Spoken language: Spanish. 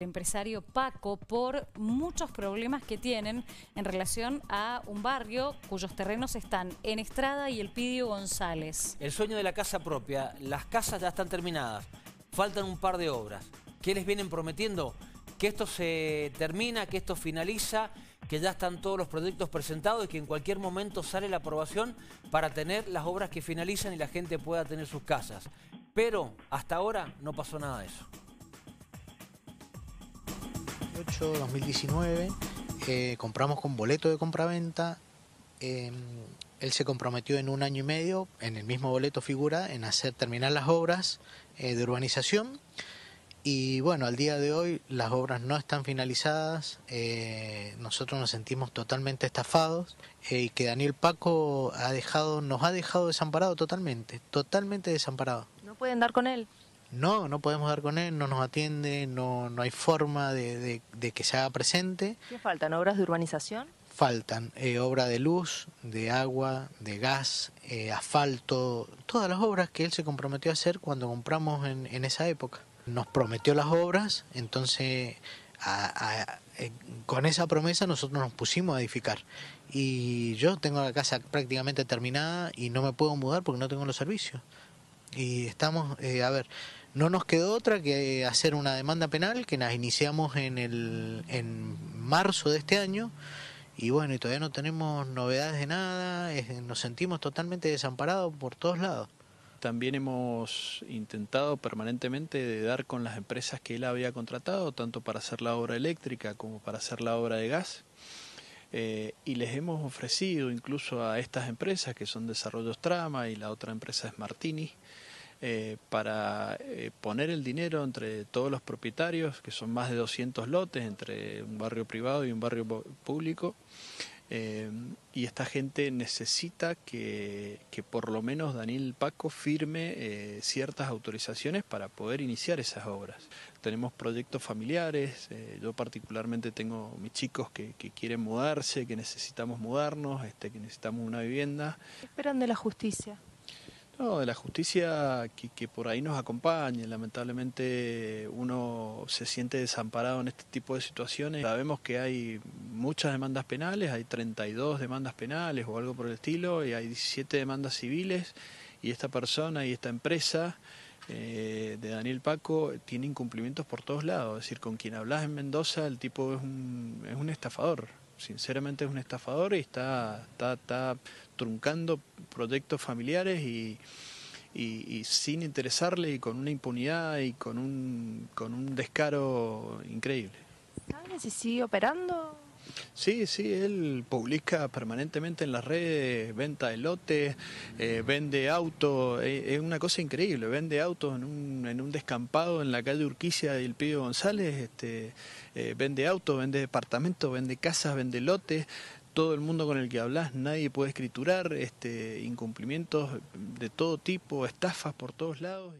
El empresario Paco por muchos problemas que tienen en relación a un barrio cuyos terrenos están en Estrada y el Pidio González. El sueño de la casa propia, las casas ya están terminadas, faltan un par de obras. ¿Qué les vienen prometiendo? Que esto se termina, que esto finaliza, que ya están todos los proyectos presentados y que en cualquier momento sale la aprobación para tener las obras que finalizan y la gente pueda tener sus casas. Pero hasta ahora no pasó nada de eso. 2018, 2019, eh, compramos con boleto de compraventa. Eh, él se comprometió en un año y medio, en el mismo boleto figura, en hacer terminar las obras eh, de urbanización. Y bueno, al día de hoy las obras no están finalizadas, eh, nosotros nos sentimos totalmente estafados y que Daniel Paco ha dejado, nos ha dejado desamparado totalmente, totalmente desamparado. ¿No pueden dar con él? no, no podemos dar con él, no nos atiende, no, no hay forma de, que se haga presente. ¿Qué faltan? ¿Obras de urbanización? Faltan eh, obra de luz, de agua, de gas, eh, asfalto, todas las obras que él se comprometió a hacer cuando compramos en, esa época. Nos prometió las obras, entonces eh, con esa promesa nosotros nos pusimos a edificar. Y yo tengo la casa prácticamente terminada y no me puedo mudar porque no tengo los servicios. Y estamos, eh, a ver, no nos quedó otra que hacer una demanda penal que nos iniciamos en, el, en marzo de este año y bueno, y todavía no tenemos novedades de nada, nos sentimos totalmente desamparados por todos lados. También hemos intentado permanentemente de dar con las empresas que él había contratado, tanto para hacer la obra eléctrica como para hacer la obra de gas. Eh, y les hemos ofrecido incluso a estas empresas que son Desarrollos Trama y la otra empresa es Martini, eh, para eh, poner el dinero entre todos los propietarios, que son más de 200 lotes entre un barrio privado y un barrio público. Eh, y esta gente necesita que, que, por lo menos Daniel Paco firme ciertas autorizaciones para poder iniciar esas obras. Tenemos proyectos familiares, yo particularmente tengo mis chicos que, quieren mudarse, que necesitamos mudarnos, este, que necesitamos una vivienda. ¿Qué esperan de la justicia? No, de la justicia que, por ahí nos acompañe. Lamentablemente uno se siente desamparado en este tipo de situaciones. Sabemos que hay muchas demandas penales, hay 32 demandas penales o algo por el estilo, y hay 17 demandas civiles, y esta persona y esta empresa eh, de Daniel Paco tiene incumplimientos por todos lados. Es decir, con quien hablas en Mendoza, el tipo es un, es un estafador. Sinceramente es un estafador y está, está, truncando proyectos familiares y, y, sin interesarle y con una impunidad y con un, con un descaro increíble. si sigue operando? Sí, sí, él publica permanentemente en las redes, venta de lotes, eh, vende autos, eh, es una cosa increíble, vende autos en un, en un descampado en la calle Urquiza del Pío González, este, eh, vende autos, vende departamentos, vende casas, vende lotes, todo el mundo con el que hablas, nadie puede escriturar, este, incumplimientos de todo tipo, estafas por todos lados.